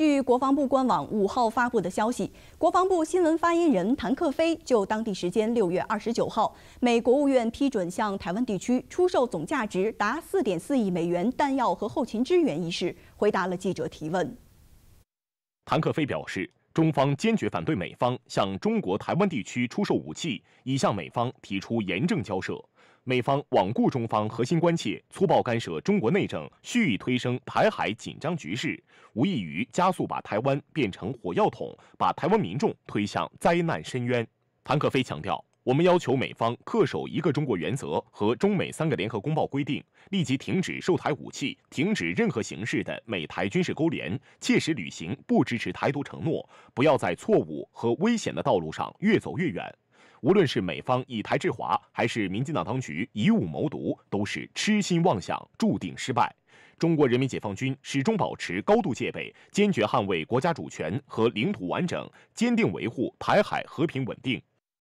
据国防部官网五号发布的消息，国防部新闻发言人谭克飞就当地时间六月二十九号美国务院批准向台湾地区出售总价值达四点四亿美元弹药和后勤支援一事回答了记者提问。谭克飞表示。中方坚决反对美方向中国台湾地区出售武器，已向美方提出严正交涉。美方罔顾中方核心关切，粗暴干涉中国内政，蓄意推升台海紧张局势，无异于加速把台湾变成火药桶，把台湾民众推向灾难深渊。谭克飞强调。我们要求美方恪守一个中国原则和中美三个联合公报规定，立即停止售台武器，停止任何形式的美台军事勾连，切实履行不支持台独承诺，不要在错误和危险的道路上越走越远。无论是美方以台制华，还是民进党当局以武谋独，都是痴心妄想，注定失败。中国人民解放军始终保持高度戒备，坚决捍卫国家主权和领土完整，坚定维护台海和平稳定。